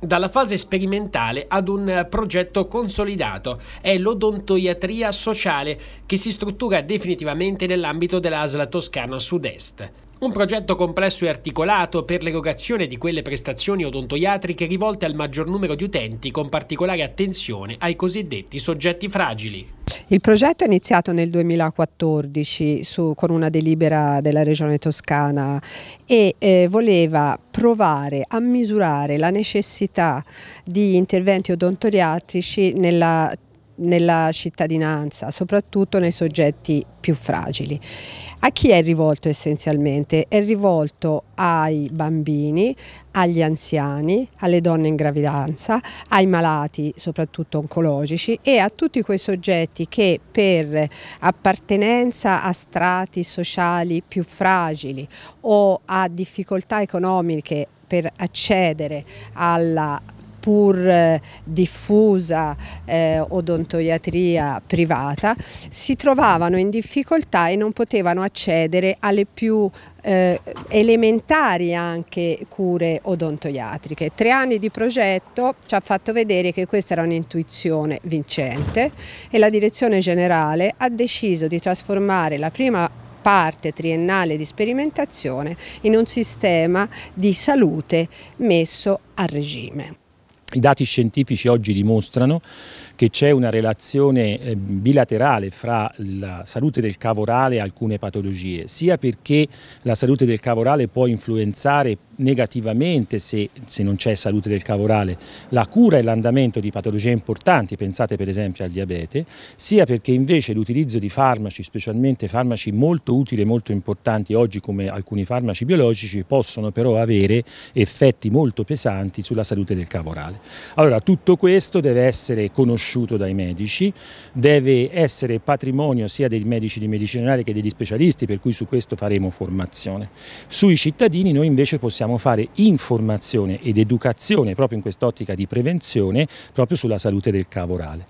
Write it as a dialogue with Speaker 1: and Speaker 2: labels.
Speaker 1: dalla fase sperimentale ad un progetto consolidato. È l'odontoiatria sociale che si struttura definitivamente nell'ambito dell'ASLA Toscana Sud-Est. Un progetto complesso e articolato per l'erogazione di quelle prestazioni odontoiatriche rivolte al maggior numero di utenti con particolare attenzione ai cosiddetti soggetti fragili.
Speaker 2: Il progetto è iniziato nel 2014 su, con una delibera della Regione Toscana e eh, voleva provare a misurare la necessità di interventi odontoriatrici nella nella cittadinanza, soprattutto nei soggetti più fragili. A chi è rivolto essenzialmente? È rivolto ai bambini, agli anziani, alle donne in gravidanza, ai malati, soprattutto oncologici, e a tutti quei soggetti che per appartenenza a strati sociali più fragili o a difficoltà economiche per accedere alla pur eh, diffusa eh, odontoiatria privata, si trovavano in difficoltà e non potevano accedere alle più eh, elementari anche cure odontoiatriche. Tre anni di progetto ci ha fatto vedere che questa era un'intuizione vincente e la direzione generale ha deciso di trasformare la prima parte triennale di sperimentazione in un sistema di salute messo a regime.
Speaker 3: I dati scientifici oggi dimostrano che c'è una relazione eh, bilaterale fra la salute del cavo orale e alcune patologie, sia perché la salute del cavo orale può influenzare negativamente, se, se non c'è salute del cavo orale, la cura e l'andamento di patologie importanti, pensate per esempio al diabete, sia perché invece l'utilizzo di farmaci, specialmente farmaci molto utili e molto importanti oggi come alcuni farmaci biologici, possono però avere effetti molto pesanti sulla salute del cavo orale artificiale. Allora tutto questo deve essere conosciuto dai medici, deve essere patrimonio sia dei medici di medicina generale che degli specialisti, per cui su questo faremo formazione. Sui cittadini noi invece possiamo fare informazione ed educazione proprio in quest'ottica di prevenzione proprio sulla salute del cavo orale.